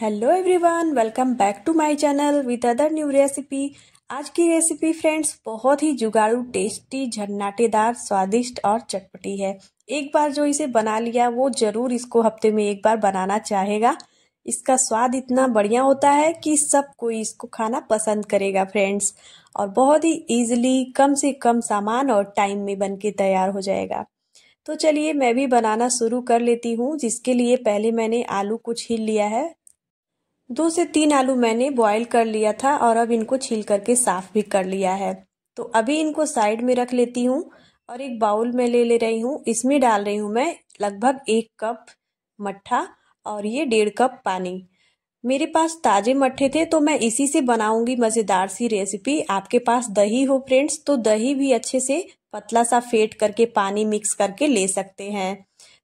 hello everyone welcome back to my channel with other new recipe आज की recipe friends बहुत ही जुगाड़ू tasty झन्नाटेदार स्वादिष्ट और चटपटी है एक बार जो इसे बना लिया वो ज़रूर इसको हफ्ते में एक बार बनाना चाहेगा इसका स्वाद इतना बढ़िया होता है कि सब कोई इसको खाना पसंद करेगा फ्रेंड्स और बहुत ही ईजिली कम से कम सामान और टाइम में बन के तैयार हो जाएगा तो चलिए मैं भी बनाना शुरू कर लेती हूँ जिसके लिए पहले मैंने आलू को छील लिया है दो से तीन आलू मैंने बॉईल कर लिया था और अब इनको छील करके साफ भी कर लिया है तो अभी इनको साइड में रख लेती हूँ और एक बाउल में ले ले रही हूँ इसमें डाल रही हूँ मैं लगभग एक कप मट्ठा और ये डेढ़ कप पानी मेरे पास ताजे मट्ठे थे तो मैं इसी से बनाऊंगी मज़ेदार सी रेसिपी आपके पास दही हो फ्रेंड्स तो दही भी अच्छे से पतला सा फेट करके पानी मिक्स करके ले सकते हैं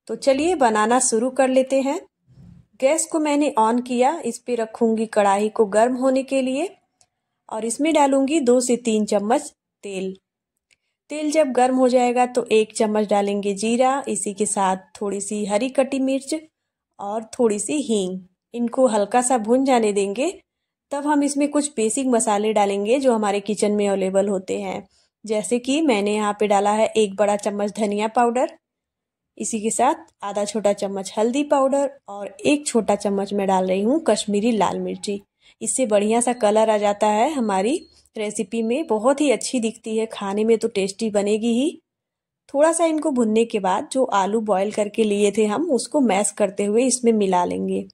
तो चलिए बनाना शुरू कर लेते हैं गैस को मैंने ऑन किया इस पे रखूँगी कढ़ाई को गर्म होने के लिए और इसमें डालूँगी दो से तीन चम्मच तेल तेल जब गर्म हो जाएगा तो एक चम्मच डालेंगे जीरा इसी के साथ थोड़ी सी हरी कटी मिर्च और थोड़ी सी हींग इनको हल्का सा भुन जाने देंगे तब हम इसमें कुछ बेसिक मसाले डालेंगे जो हमारे किचन में अवेलेबल होते हैं जैसे कि मैंने यहाँ पे डाला है एक बड़ा चम्मच धनिया पाउडर इसी के साथ आधा छोटा चम्मच हल्दी पाउडर और एक छोटा चम्मच मैं डाल रही हूँ कश्मीरी लाल मिर्ची इससे बढ़िया सा कलर आ जाता है हमारी रेसिपी में बहुत ही अच्छी दिखती है खाने में तो टेस्टी बनेगी ही थोड़ा सा इनको भुनने के बाद जो आलू बॉईल करके लिए थे हम उसको मैश करते हुए इसमें मिला लेंगे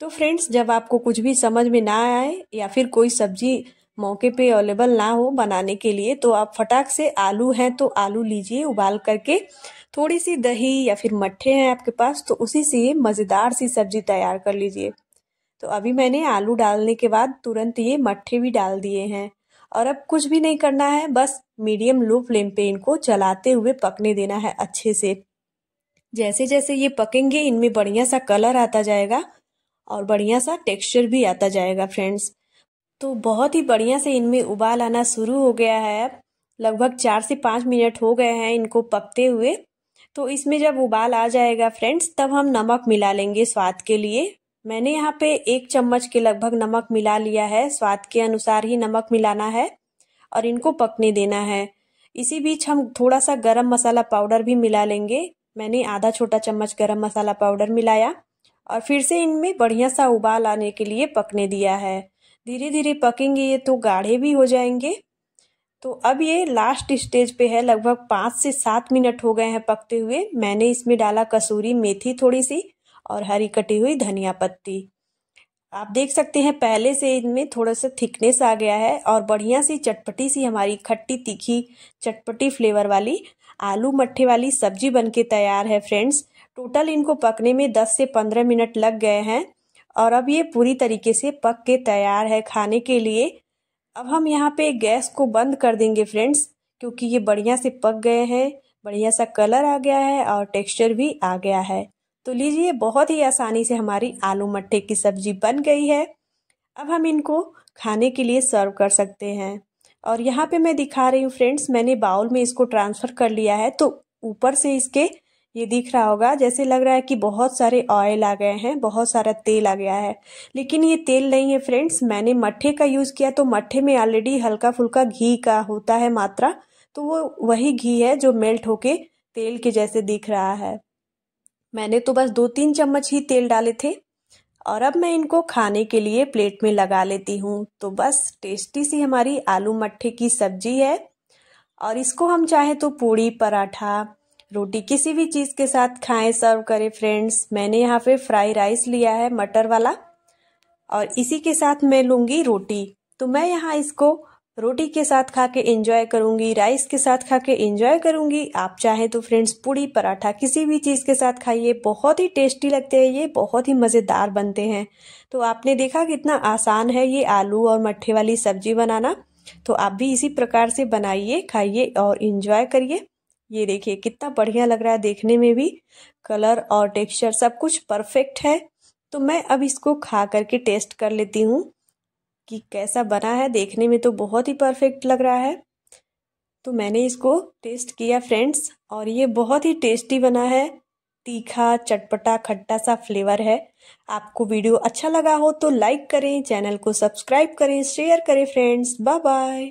तो फ्रेंड्स जब आपको कुछ भी समझ में ना आए या फिर कोई सब्जी मौके पे अवेलेबल ना हो बनाने के लिए तो आप फटाक से आलू हैं तो आलू लीजिए उबाल करके थोड़ी सी दही या फिर मट्ठे हैं आपके पास तो उसी से ये मज़ेदार सी सब्जी तैयार कर लीजिए तो अभी मैंने आलू डालने के बाद तुरंत ये मट्ठे भी डाल दिए हैं और अब कुछ भी नहीं करना है बस मीडियम लो फ्लेम पे इनको चलाते हुए पकने देना है अच्छे से जैसे जैसे ये पकेंगे इनमें बढ़िया सा कलर आता जाएगा और बढ़िया सा टेक्सचर भी आता जाएगा फ्रेंड्स तो बहुत ही बढ़िया से इनमें उबाल आना शुरू हो गया है अब लगभग चार से पाँच मिनट हो गए हैं इनको पकते हुए तो इसमें जब उबाल आ जाएगा फ्रेंड्स तब हम नमक मिला लेंगे स्वाद के लिए मैंने यहाँ पे एक चम्मच के लगभग नमक मिला लिया है स्वाद के अनुसार ही नमक मिलाना है और इनको पकने देना है इसी बीच हम थोड़ा सा गरम मसाला पाउडर भी मिला लेंगे मैंने आधा छोटा चम्मच गरम मसाला पाउडर मिलाया और फिर से इनमें बढ़िया सा उबाल आने के लिए पकने दिया है धीरे धीरे पकेंगे ये तो गाढ़े भी हो जाएंगे तो अब ये लास्ट स्टेज पे है लगभग पाँच से सात मिनट हो गए हैं पकते हुए मैंने इसमें डाला कसूरी मेथी थोड़ी सी और हरी कटी हुई धनिया पत्ती आप देख सकते हैं पहले से इनमें थोड़ा सा थिकनेस आ गया है और बढ़िया सी चटपटी सी हमारी खट्टी तीखी चटपटी फ्लेवर वाली आलू मट्ठे वाली सब्जी बनके तैयार है फ्रेंड्स टोटल इनको पकने में 10 से 15 मिनट लग गए हैं और अब ये पूरी तरीके से पक के तैयार है खाने के लिए अब हम यहाँ पे गैस को बंद कर देंगे फ्रेंड्स क्योंकि ये बढ़िया से पक गए हैं बढ़िया सा कलर आ गया है और टेक्सचर भी आ गया है तो लीजिए बहुत ही आसानी से हमारी आलू मट्ठे की सब्जी बन गई है अब हम इनको खाने के लिए सर्व कर सकते हैं और यहाँ पे मैं दिखा रही हूँ फ्रेंड्स मैंने बाउल में इसको ट्रांसफ़र कर लिया है तो ऊपर से इसके ये दिख रहा होगा जैसे लग रहा है कि बहुत सारे ऑयल आ गए हैं बहुत सारा तेल आ गया है लेकिन ये तेल नहीं है फ्रेंड्स मैंने मट्ठे का यूज़ किया तो मट्ठे में ऑलरेडी हल्का फुल्का घी का होता है मात्रा तो वो वही घी है जो मेल्ट होके तेल के जैसे दिख रहा है मैंने तो बस दो तीन चम्मच ही तेल डाले थे और अब मैं इनको खाने के लिए प्लेट में लगा लेती हूँ तो बस टेस्टी सी हमारी आलू मट्ठे की सब्जी है और इसको हम चाहे तो पूड़ी पराठा रोटी किसी भी चीज़ के साथ खाएं सर्व करें फ्रेंड्स मैंने यहाँ पे फ्राई राइस लिया है मटर वाला और इसी के साथ मैं लूँगी रोटी तो मैं यहाँ इसको रोटी के साथ खा के इंजॉय करूँगी राइस के साथ खा के इंजॉय करूँगी आप चाहें तो फ्रेंड्स पूड़ी पराठा किसी भी चीज़ के साथ खाइए बहुत ही टेस्टी लगते हैं ये बहुत ही मज़ेदार बनते हैं तो आपने देखा कितना आसान है ये आलू और मट्ठे वाली सब्जी बनाना तो आप भी इसी प्रकार से बनाइए खाइए और इंजॉय करिए ये देखिए कितना बढ़िया लग रहा है देखने में भी कलर और टेक्सचर सब कुछ परफेक्ट है तो मैं अब इसको खा करके टेस्ट कर लेती हूँ कि कैसा बना है देखने में तो बहुत ही परफेक्ट लग रहा है तो मैंने इसको टेस्ट किया फ्रेंड्स और ये बहुत ही टेस्टी बना है तीखा चटपटा खट्टा सा फ्लेवर है आपको वीडियो अच्छा लगा हो तो लाइक करें चैनल को सब्सक्राइब करें शेयर करें फ्रेंड्स बाय बाय